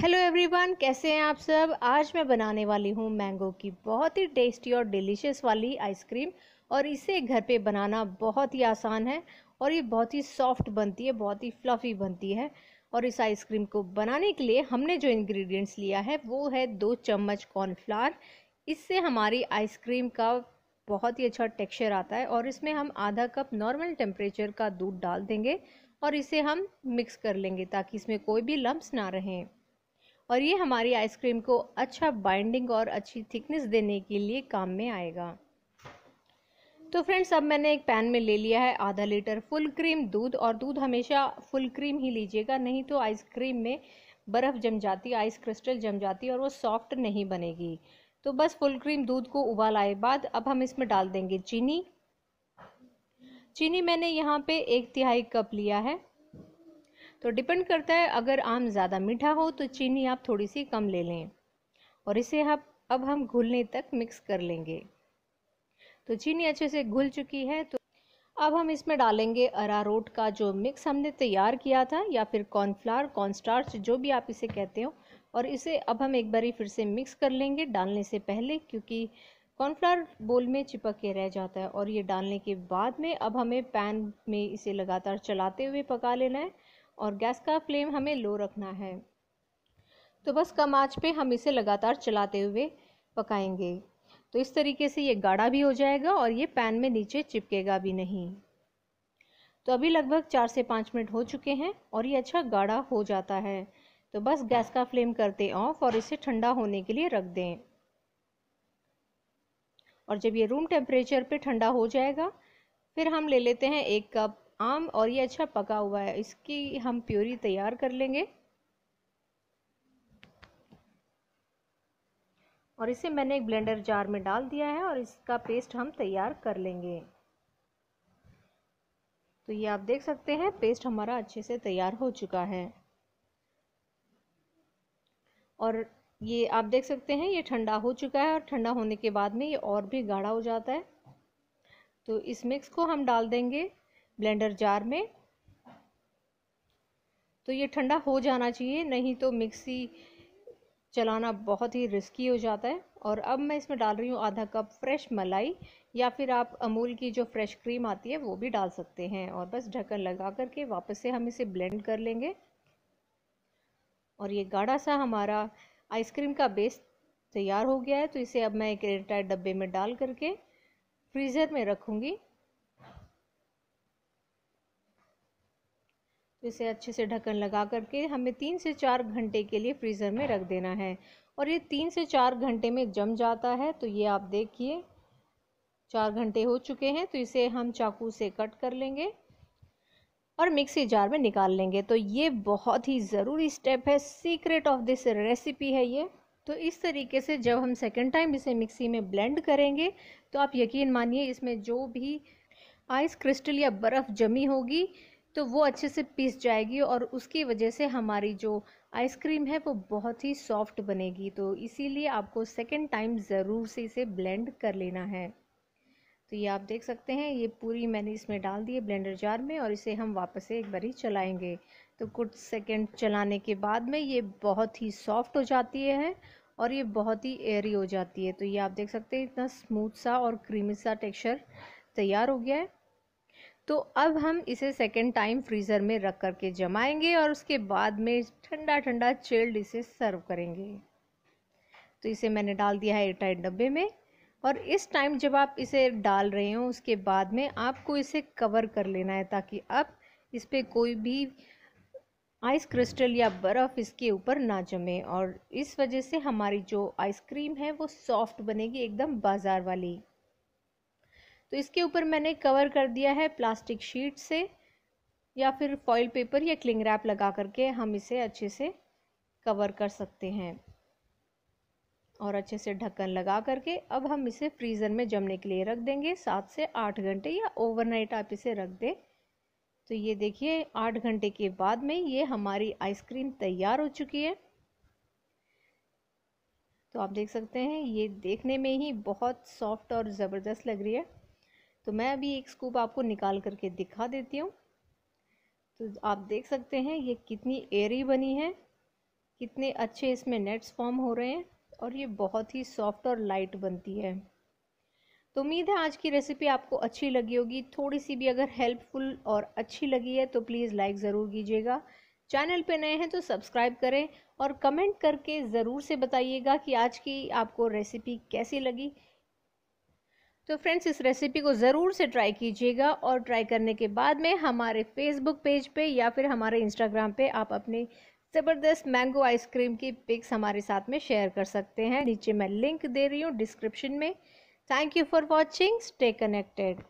hello everyone कैसे हैं आप सब आज मैं बनाने वाली हूँ मैंगो की बहुत ही टेस्टी और डिलीशियस वाली आइसक्रीम और इसे घर पे बनाना बहुत ही आसान है और ये बहुत ही सॉफ्ट बनती है बहुत ही फ्लफ़ी बनती है और इस आइसक्रीम को बनाने के लिए हमने जो इंग्रेडिएंट्स लिया है वो है दो चम्मच कॉर्नफ्लावर इससे हमारी आइसक्रीम का बहुत ही अच्छा टेक्स्चर आता है और इसमें हम आधा कप नॉर्मल टेम्परेचर का दूध डाल देंगे और इसे हम मिक्स कर लेंगे ताकि इसमें कोई भी लम्ब्स ना रहें और ये हमारी आइसक्रीम को अच्छा बाइंडिंग और अच्छी थिकनेस देने के लिए काम में आएगा तो फ्रेंड्स अब मैंने एक पैन में ले लिया है आधा लीटर फुल क्रीम दूध और दूध हमेशा फुल क्रीम ही लीजिएगा नहीं तो आइसक्रीम में बर्फ़ जम जाती आइस क्रिस्टल जम जाती और वो सॉफ्ट नहीं बनेगी तो बस फुल क्रीम दूध को उबाल आए बाद अब हम इसमें डाल देंगे चीनी चीनी मैंने यहाँ पे एक तिहाई कप लिया है तो डिपेंड करता है अगर आम ज़्यादा मीठा हो तो चीनी आप थोड़ी सी कम ले लें और इसे आप अब हम घुलने तक मिक्स कर लेंगे तो चीनी अच्छे से घुल चुकी है तो अब हम इसमें डालेंगे अरारोट का जो मिक्स हमने तैयार किया था या फिर कॉर्नफ्लावर कॉर्नस्टार्च जो भी आप इसे कहते हो और इसे अब हम एक बारी फिर से मिक्स कर लेंगे डालने से पहले क्योंकि कॉर्नफ्लावर बोल में चिपक के रह जाता है और ये डालने के बाद में अब हमें पैन में इसे लगातार चलाते हुए पका लेना है और गैस का फ्लेम हमें लो रखना है तो बस कम आँच पे हम इसे लगातार चलाते हुए पकाएंगे तो इस तरीके से ये गाढ़ा भी हो जाएगा और ये पैन में नीचे चिपकेगा भी नहीं तो अभी लगभग चार से पाँच मिनट हो चुके हैं और ये अच्छा गाढ़ा हो जाता है तो बस गैस का फ्लेम करते ऑफ और इसे ठंडा होने के लिए रख दें और जब ये रूम टेम्परेचर पे ठंडा हो जाएगा फिर हम ले लेते हैं एक कप आम और ये अच्छा पका हुआ है इसकी हम प्योरी तैयार कर लेंगे और इसे मैंने एक ब्लेंडर जार में डाल दिया है और इसका पेस्ट हम तैयार कर लेंगे तो ये आप देख सकते हैं पेस्ट हमारा अच्छे से तैयार हो चुका है और ये आप देख सकते हैं ये ठंडा हो चुका है और ठंडा होने के बाद में ये और भी गाढ़ा हो जाता है तो इस मिक्स को हम डाल देंगे ब्लेंडर जार में तो ये ठंडा हो जाना चाहिए नहीं तो मिक्सी चलाना बहुत ही रिस्की हो जाता है और अब मैं इसमें डाल रही हूँ आधा कप फ्रेश मलाई या फिर आप अमूल की जो फ्रेश क्रीम आती है वो भी डाल सकते हैं और बस ढक्कन लगा करके वापस से हम इसे ब्लेंड कर लेंगे और ये गाढ़ा सा हमारा आइसक्रीम का बेस तैयार हो गया है तो इसे अब मैं एक एयरटाइट डब्बे में डाल करके फ्रीज़र में रखूँगी तो इसे अच्छे से ढक्कन लगा करके हमें तीन से चार घंटे के लिए फ्रीज़र में रख देना है और ये तीन से चार घंटे में जम जाता है तो ये आप देखिए चार घंटे हो चुके हैं तो इसे हम चाकू से कट कर लेंगे और मिक्सी जार में निकाल लेंगे तो ये बहुत ही ज़रूरी स्टेप है सीक्रेट ऑफ दिस रेसिपी है ये तो इस तरीके से जब हम सेकेंड टाइम इसे मिक्सी में ब्लेंड करेंगे तो आप यकीन मानिए इसमें जो भी आइस क्रिस्टल या बर्फ़ जमी होगी तो वो अच्छे से पीस जाएगी और उसकी वजह से हमारी जो आइसक्रीम है वो बहुत ही सॉफ्ट बनेगी तो इसीलिए आपको सेकेंड टाइम ज़रूर से इसे ब्लेंड कर लेना है तो ये आप देख सकते हैं ये पूरी मैंने इसमें डाल दी है ब्लेंडर जार में और इसे हम वापस से एक बारी चलाएँगे तो कुछ सेकेंड चलाने के बाद में ये बहुत ही सॉफ्ट हो जाती है और ये बहुत ही एयरी हो जाती है तो ये आप देख सकते हैं इतना स्मूथ सा और क्रीमी सा टेक्सचर तैयार हो गया है तो अब हम इसे सेकेंड टाइम फ्रीज़र में रख कर के जमाएंगे और उसके बाद में ठंडा ठंडा चिल्ड इसे सर्व करेंगे तो इसे मैंने डाल दिया है एयरटाइट डब्बे में और इस टाइम जब आप इसे डाल रहे हो उसके बाद में आपको इसे कवर कर लेना है ताकि अब इस पर कोई भी आइस क्रिस्टल या बर्फ़ इसके ऊपर ना जमे और इस वजह से हमारी जो आइसक्रीम है वो सॉफ्ट बनेगी एकदम बाज़ार वाली तो इसके ऊपर मैंने कवर कर दिया है प्लास्टिक शीट से या फिर फॉइल पेपर या क्लिंग रैप लगा करके हम इसे अच्छे से कवर कर सकते हैं और अच्छे से ढक्कन लगा करके अब हम इसे फ्रीज़र में जमने के लिए रख देंगे सात से आठ घंटे या ओवरनाइट आप इसे रख दें तो ये देखिए आठ घंटे के बाद में ये हमारी आइसक्रीम तैयार हो चुकी है तो आप देख सकते हैं ये देखने में ही बहुत सॉफ्ट और ज़बरदस्त लग रही है तो मैं अभी एक स्कूप आपको निकाल करके दिखा देती हूँ तो आप देख सकते हैं ये कितनी एयरी बनी है कितने अच्छे इसमें नेट्स फॉर्म हो रहे हैं और ये बहुत ही सॉफ्ट और लाइट बनती है तो उम्मीद है आज की रेसिपी आपको अच्छी लगी होगी थोड़ी सी भी अगर हेल्पफुल और अच्छी लगी है तो प्लीज़ लाइक ज़रूर कीजिएगा चैनल पे नए हैं तो सब्सक्राइब करें और कमेंट करके ज़रूर से बताइएगा कि आज की आपको रेसिपी कैसी लगी तो फ्रेंड्स इस रेसिपी को ज़रूर से ट्राई कीजिएगा और ट्राई करने के बाद में हमारे फेसबुक पेज पे या फिर हमारे इंस्टाग्राम पे आप अपनी ज़बरदस्त मैंगो आइसक्रीम की पिक्स हमारे साथ में शेयर कर सकते हैं नीचे मैं लिंक दे रही हूँ डिस्क्रिप्शन में thank you for watching stay connected